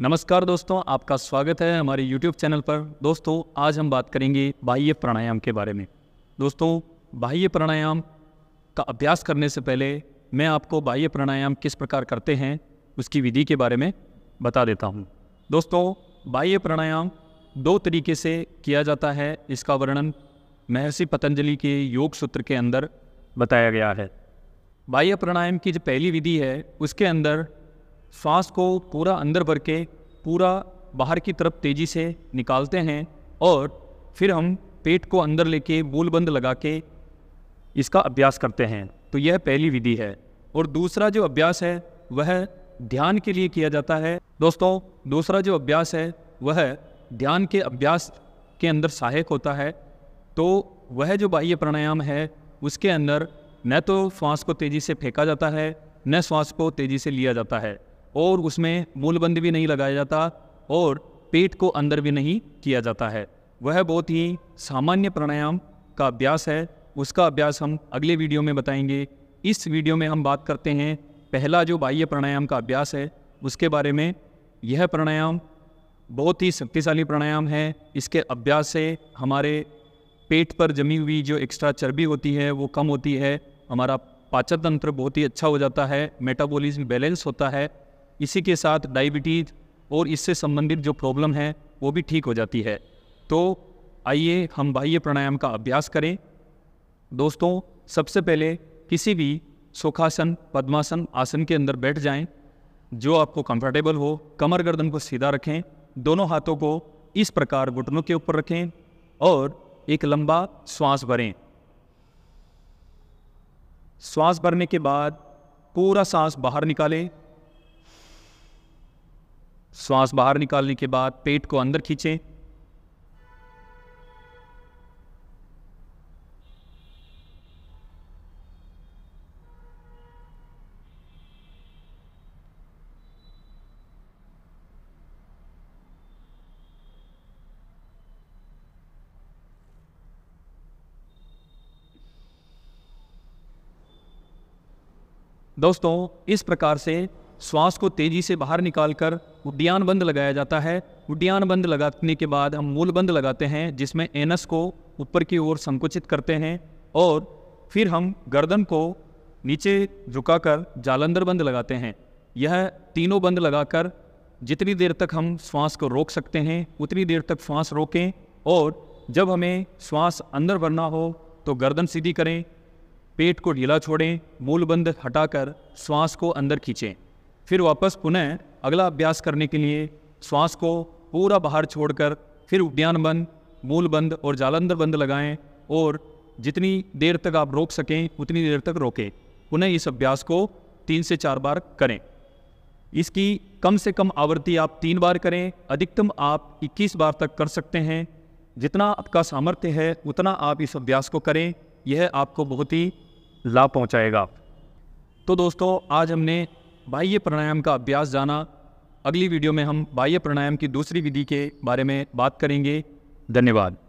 नमस्कार दोस्तों आपका स्वागत है हमारे YouTube चैनल पर दोस्तों आज हम बात करेंगे बाह्य प्राणायाम के बारे में दोस्तों बाह्य प्राणायाम का अभ्यास करने से पहले मैं आपको बाह्य प्राणायाम किस प्रकार करते हैं उसकी विधि के बारे में बता देता हूँ दोस्तों बाह्य प्राणायाम दो तरीके से किया जाता है इसका वर्णन महर्षि पतंजलि के योग सूत्र के अंदर बताया गया है बाह्य प्राणायाम की जो पहली विधि है उसके अंदर सांस को पूरा अंदर भर के पूरा बाहर की तरफ तेज़ी से निकालते हैं और फिर हम पेट को अंदर लेके बोलबंद लगा के इसका अभ्यास करते हैं तो यह पहली विधि है और दूसरा जो अभ्यास है वह ध्यान के लिए किया जाता है दोस्तों दूसरा जो अभ्यास है वह ध्यान के अभ्यास के अंदर सहायक होता है तो वह जो बाह्य प्राणायाम है उसके अंदर न तो श्वास को तेज़ी से फेंका जाता है न श्वास को तेज़ी से लिया जाता है और उसमें मूलबंद भी नहीं लगाया जाता और पेट को अंदर भी नहीं किया जाता है वह बहुत ही सामान्य प्राणायाम का अभ्यास है उसका अभ्यास हम अगले वीडियो में बताएंगे इस वीडियो में हम बात करते हैं पहला जो बाह्य प्राणायाम का अभ्यास है उसके बारे में यह प्राणायाम बहुत ही शक्तिशाली प्राणायाम है इसके अभ्यास से हमारे पेट पर जमी हुई जो एक्स्ट्रा चर्बी होती है वो कम होती है हमारा पाचन तंत्र बहुत ही अच्छा हो जाता है मेटाबॉलिज्म बैलेंस होता है इसी के साथ डायबिटीज़ और इससे संबंधित जो प्रॉब्लम है वो भी ठीक हो जाती है तो आइए हम बाह्य प्राणायाम का अभ्यास करें दोस्तों सबसे पहले किसी भी सुखासन पद्मासन आसन के अंदर बैठ जाएं, जो आपको कंफर्टेबल हो कमर गर्दन को सीधा रखें दोनों हाथों को इस प्रकार घुटनों के ऊपर रखें और एक लंबा श्वास भरें श्वास भरने के बाद पूरा सांस बाहर निकालें श्वास बाहर निकालने के बाद पेट को अंदर खींचें दोस्तों इस प्रकार से श्वास को तेजी से बाहर निकाल कर उड्डयन बंद लगाया जाता है उड्डयन बंद लगाने के बाद हम मूल बंद लगाते हैं जिसमें एनस को ऊपर की ओर संकुचित करते हैं और फिर हम गर्दन को नीचे झुकाकर जालंधर बंद लगाते हैं यह तीनों बंद लगाकर जितनी देर तक हम श्वास को रोक सकते हैं उतनी देर तक श्वास रोकें और जब हमें श्वास अंदर भरना हो तो गर्दन सीधी करें पेट को ढीला छोड़ें मूल बंद हटाकर श्वास को अंदर खींचें फिर वापस पुनः अगला अभ्यास करने के लिए श्वास को पूरा बाहर छोड़कर फिर उद्यान बंद मूल बंद और जालंधर बंद लगाएं और जितनी देर तक आप रोक सकें उतनी देर तक रोकें पुनः इस अभ्यास को तीन से चार बार करें इसकी कम से कम आवृत्ति आप तीन बार करें अधिकतम आप 21 बार तक कर सकते हैं जितना आपका सामर्थ्य है उतना आप इस अभ्यास को करें यह आपको बहुत ही लाभ पहुंचाएगा तो दोस्तों आज हमने बाह्य प्राणायाम का अभ्यास जाना अगली वीडियो में हम बाह्य प्राणायाम की दूसरी विधि के बारे में बात करेंगे धन्यवाद